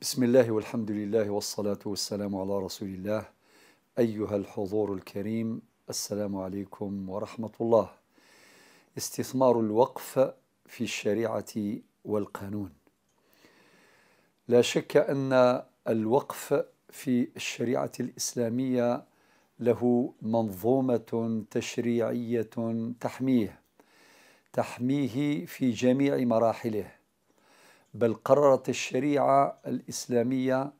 بسم الله والحمد لله والصلاة والسلام على رسول الله أيها الحضور الكريم السلام عليكم ورحمة الله استثمار الوقف في الشريعة والقانون لا شك أن الوقف في الشريعة الإسلامية له منظومة تشريعية تحميه تحميه في جميع مراحله بل قررت الشريعة الإسلامية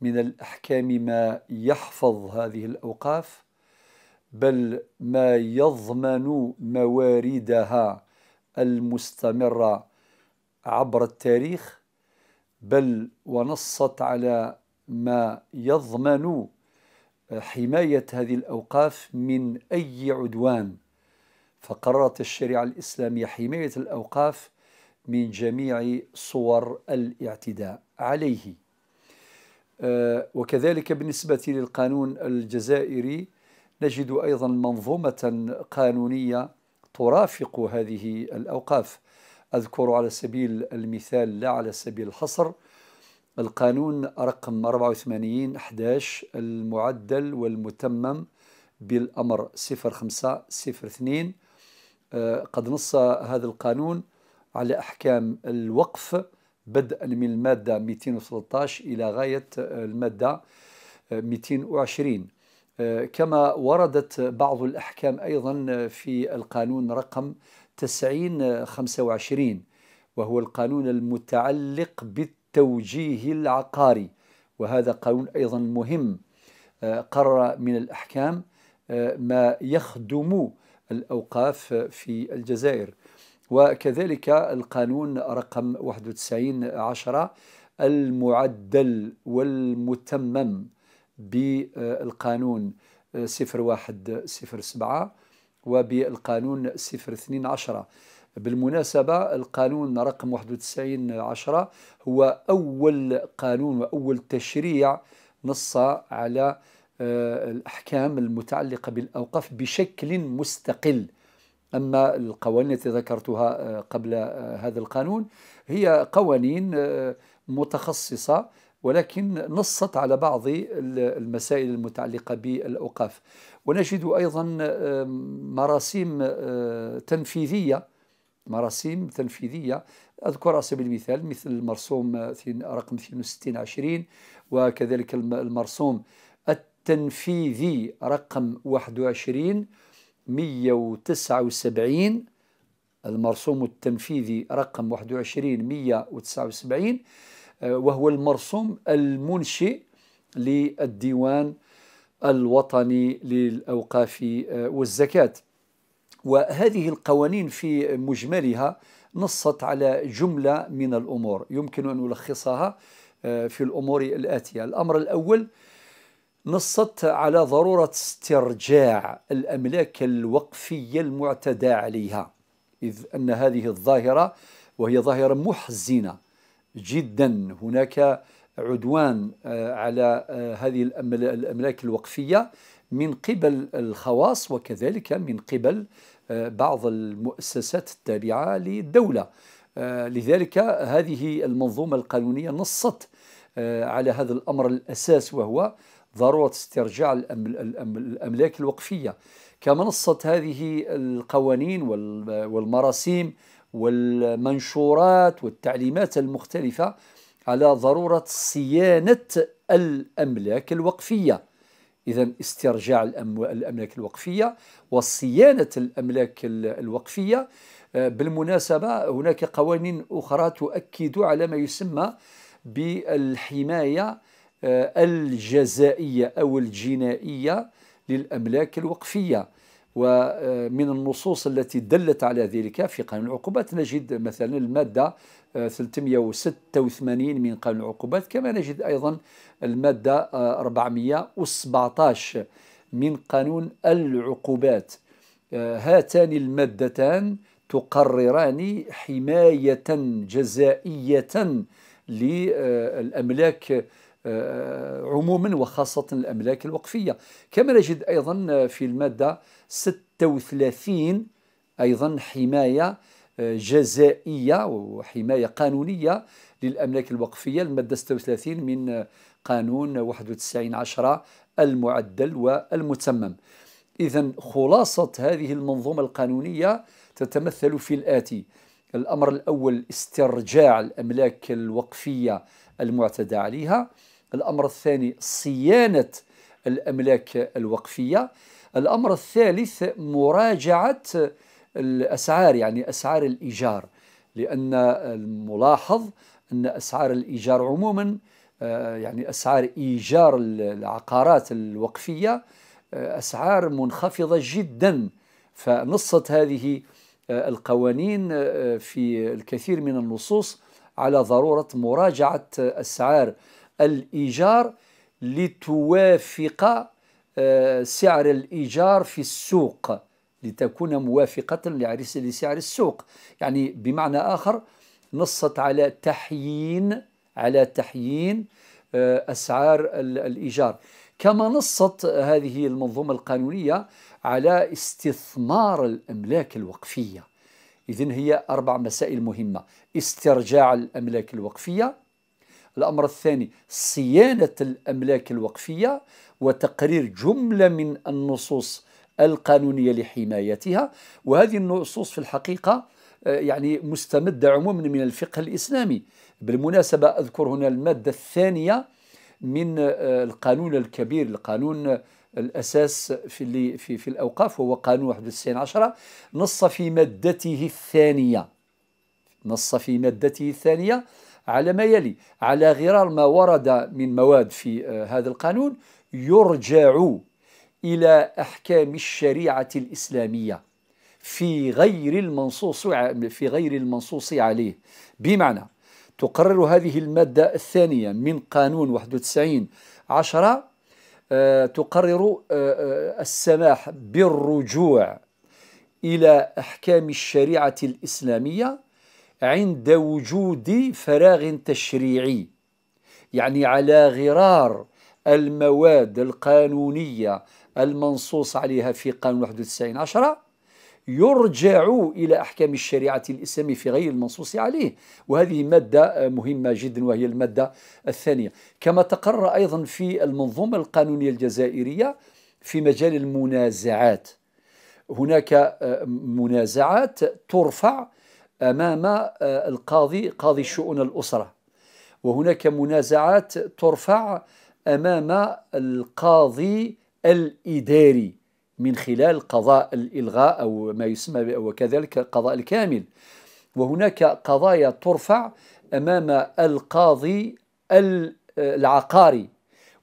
من الأحكام ما يحفظ هذه الأوقاف بل ما يضمن مواردها المستمرة عبر التاريخ بل ونصت على ما يضمن حماية هذه الأوقاف من أي عدوان فقررت الشريعة الإسلامية حماية الأوقاف من جميع صور الاعتداء عليه آه، وكذلك بالنسبة للقانون الجزائري نجد أيضا منظومة قانونية ترافق هذه الأوقاف أذكر على سبيل المثال لا على سبيل الحصر القانون رقم 84 11 المعدل والمتمم بالأمر 05 02 آه، قد نص هذا القانون على أحكام الوقف بدءا من المادة 213 إلى غاية المادة 220 كما وردت بعض الأحكام أيضا في القانون رقم 9025 وهو القانون المتعلق بالتوجيه العقاري وهذا قانون أيضا مهم قرر من الأحكام آه، ما يخدم الأوقاف في الجزائر وكذلك القانون رقم 91 عشرة المعدل والمتمم بالقانون 0107 وبالقانون 012 بالمناسبة القانون رقم 91 عشرة هو أول قانون وأول تشريع نص على آه، الأحكام المتعلقة بالأوقاف بشكل مستقل أما القوانين التي ذكرتها آه، قبل آه، هذا القانون هي قوانين آه، متخصصة ولكن نصت على بعض المسائل المتعلقة بالأوقاف ونجد أيضا مراسيم تنفيذية مراسيم تنفيذية أذكر على سبيل المثال مثل المرسوم رقم 6220 وكذلك المرسوم التنفيذي رقم 21 179 المرسوم التنفيذي رقم 21 179 آه، وهو المرسوم المنشئ للديوان الوطني للأوقاف آه، والزكاة وهذه القوانين في مجملها نصت على جملة من الأمور يمكن أن ألخصها آه، في الأمور الآتية الأمر الأول نصت على ضرورة استرجاع الأملاك الوقفية المعتدى عليها إذ أن هذه الظاهرة وهي ظاهرة محزنة جدا هناك عدوان آه، على آه، هذه الأملاك الوقفية من قبل الخواص وكذلك من قبل آه، بعض المؤسسات التابعة للدولة لذلك هذه المنظومة القانونية نصت على هذا الأمر الأساس وهو ضروره استرجاع الاملاك الوقفيه كمنصه هذه القوانين والمراسيم والمنشورات والتعليمات المختلفه على ضروره صيانه الاملاك الوقفيه إذا استرجاع الأملاك الوقفية وصيانة الأملاك الوقفية بالمناسبة هناك قوانين أخرى تؤكد على ما يسمى بالحماية آه، الجزائية أو الجنائية للأملاك الوقفية ومن آه، النصوص التي دلت على ذلك في قانون العقوبات نجد مثلا المادة 386 آه، من قانون العقوبات كما نجد أيضا المادة 417 من قانون العقوبات هاتان المادتان تقرران حماية جزائية للأملاك آه، عموما وخاصة الأملاك الوقفية كما نجد أيضا في المادة 36 أيضا حماية آه، جزائية وحماية قانونية للأملاك الوقفية المادة 36 من قانون 91 عشرة المعدل والمتمم إذا خلاصة هذه المنظومة القانونية تتمثل في الآتي الأمر الأول استرجاع الأملاك الوقفية المعتدى عليها الأمر الثاني صيانة الأملاك الوقفية الأمر الثالث مراجعة الأسعار يعني أسعار الإيجار لأن الملاحظ أن أسعار الإيجار عموما آه، يعني أسعار إيجار العقارات الوقفية آه، أسعار منخفضة جدا فنصت هذه آه، القوانين في الكثير من النصوص على ضروره مراجعه اسعار الايجار لتوافق آه، سعر الايجار في السوق لتكون موافقه لسعر السوق يعني بمعنى اخر نصت على تحيين على تحيين آه، اسعار الايجار كما نصت هذه المنظومه القانونيه على استثمار الاملاك الوقفيه إذن هي أربع مسائل مهمة استرجاع الأملاك الوقفية الأمر الثاني صيانة الأملاك الوقفية وتقرير جملة من النصوص القانونية لحمايتها وهذه النصوص في الحقيقة آه، يعني مستمدة عموما من الفقه الإسلامي بالمناسبة أذكر هنا المادة الثانية من آه، القانون الكبير القانون الأساس في, اللي في, في الأوقاف وهو قانون 91 10 نص في مادته الثانية نص في مادته الثانية على ما يلي على غرار ما ورد من مواد في آه، هذا القانون يرجع إلى أحكام الشريعة الإسلامية في غير المنصوص في غير المنصوص عليه بمعنى تقرر هذه المادة الثانية من قانون 91 10 آه، تقرر آه، آه، السماح بالرجوع إلى أحكام الشريعة الإسلامية عند وجود فراغ تشريعي يعني على غرار المواد القانونية المنصوص عليها في قانون 91 عشرة يرجع إلى أحكام الشريعة الإسلامية في غير المنصوص عليه وهذه مادة مهمة جدا وهي المادة الثانية كما تقرر أيضا في المنظومة القانونية الجزائرية في مجال المنازعات هناك منازعات ترفع أمام القاضي قاضي شؤون الأسرة وهناك منازعات ترفع أمام القاضي الإداري من خلال قضاء الإلغاء أو ما يسمى وكذلك القضاء الكامل وهناك قضايا ترفع أمام القاضي العقاري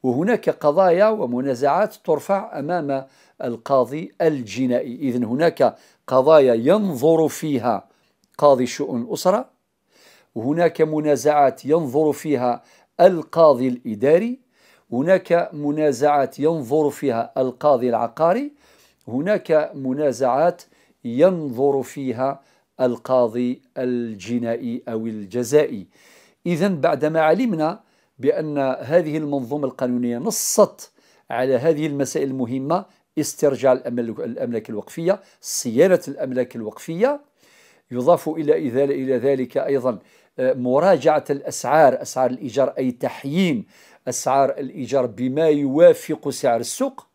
وهناك قضايا ومنازعات ترفع أمام القاضي الجنائي إذن هناك قضايا ينظر فيها قاضي شؤون الأسرة وهناك منازعات ينظر فيها القاضي الإداري هناك منازعات ينظر فيها القاضي العقاري هناك منازعات ينظر فيها القاضي الجنائي أو الجزائي إذا بعدما علمنا بأن هذه المنظومة القانونية نصت على هذه المسائل المهمة استرجاع الأملاك الوقفية صيانة الأملاك الوقفية يضاف إلى إلى ذلك أيضا آه، مراجعة الأسعار أسعار الإيجار أي تحيين أسعار الإيجار بما يوافق سعر السوق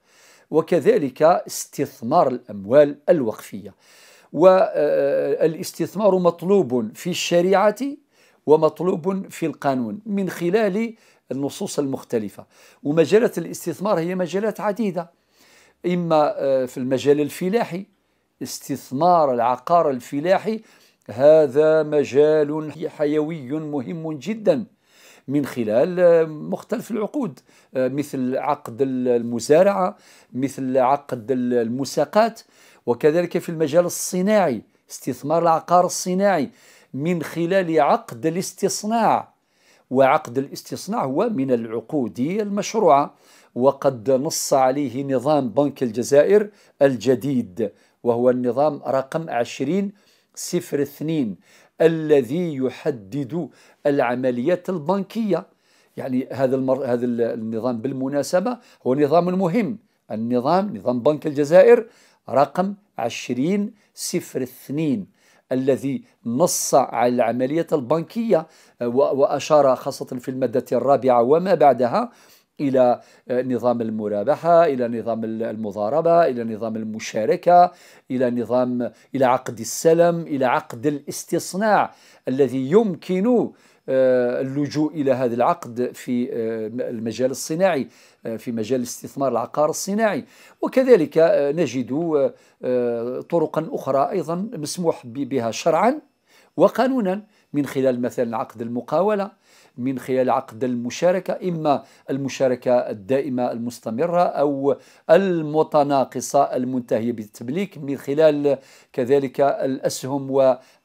وكذلك استثمار الأموال الوقفية والاستثمار مطلوب في الشريعة ومطلوب في القانون من خلال النصوص المختلفة ومجالات الاستثمار هي مجالات عديدة إما آه، في المجال الفلاحي استثمار العقار الفلاحي هذا مجال حيوي مهم جداً من خلال آه، مختلف العقود آه، مثل عقد المزارعة مثل عقد المساقات وكذلك في المجال الصناعي استثمار العقار الصناعي من خلال عقد الاستصناع وعقد الاستصناع هو من العقود المشروعة وقد نص عليه نظام بنك الجزائر الجديد وهو النظام رقم 20 صفر اثنين الذي يحدد العمليات البنكية يعني هذا المر... هذا النظام بالمناسبة هو نظام مهم النظام نظام بنك الجزائر رقم 20 صفر اثنين الذي نص على العملية البنكية وأشار خاصة في المادة الرابعة وما بعدها إلى آه، نظام المرابحة إلى نظام المضاربة إلى نظام المشاركة إلى نظام إلى عقد السلم إلى عقد الاستصناع الذي يمكن آه، اللجوء الى هذا العقد في آه، المجال الصناعي في مجال استثمار العقار الصناعي وكذلك نجد طرقا اخرى ايضا مسموح بها شرعا وقانونا من خلال مثلا عقد المقاوله من خلال عقد المشاركة إما المشاركة الدائمة المستمرة أو المتناقصة المنتهية بالتمليك من خلال كذلك الأسهم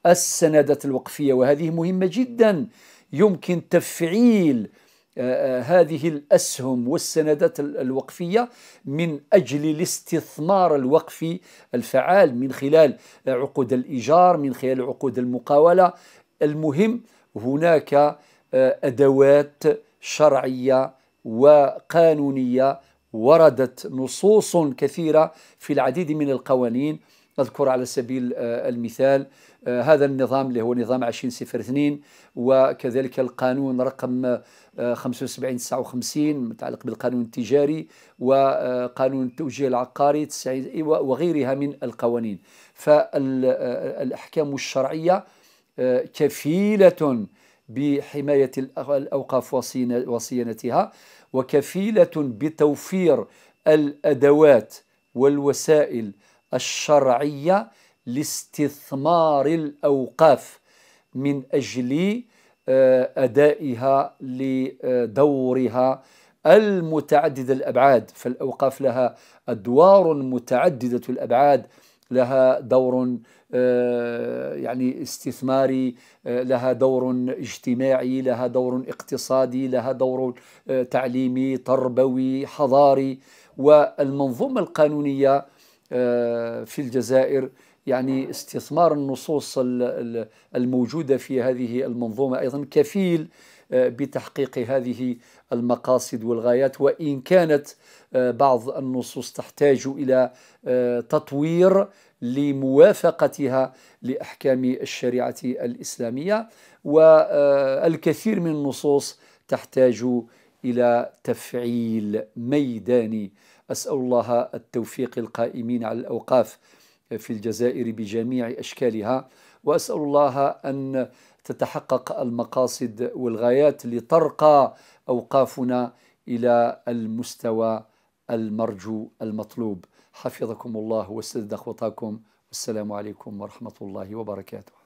والسندات الوقفية وهذه مهمة جدا يمكن تفعيل آه، آه، هذه الأسهم والسندات الوقفية من أجل الاستثمار الوقفي الفعال من خلال عقود الإيجار من خلال عقود المقاولة المهم هناك أدوات شرعية وقانونية وردت نصوص كثيرة في العديد من القوانين نذكر على سبيل آه، المثال آه، هذا النظام اللي هو نظام 2002 وكذلك القانون رقم 7559 آه، متعلق بالقانون التجاري وقانون التوجيه العقاري وغيرها من القوانين فالأحكام الشرعية كفيلة بحماية الأوقاف وصيانتها وكفيلة بتوفير الأدوات والوسائل الشرعية لاستثمار الأوقاف من أجل آه، أدائها لدورها المتعدد الأبعاد فالأوقاف لها أدوار متعددة الأبعاد لها دور آه، يعني استثماري آه، لها دور اجتماعي لها دور اقتصادي لها دور آه، تعليمي تربوي حضاري والمنظومه القانونيه في الجزائر يعني استثمار النصوص الموجوده في هذه المنظومه ايضا كفيل بتحقيق هذه المقاصد والغايات وإن كانت آه، بعض النصوص تحتاج إلى آه، تطوير لموافقتها لأحكام الشريعة الإسلامية والكثير آه، من النصوص تحتاج إلى تفعيل ميداني أسأل الله التوفيق القائمين على الأوقاف في الجزائر بجميع أشكالها وأسأل الله أن تتحقق المقاصد والغايات لترقى اوقافنا الى المستوى المرجو المطلوب حفظكم الله وسدد اخواتكم والسلام عليكم ورحمه الله وبركاته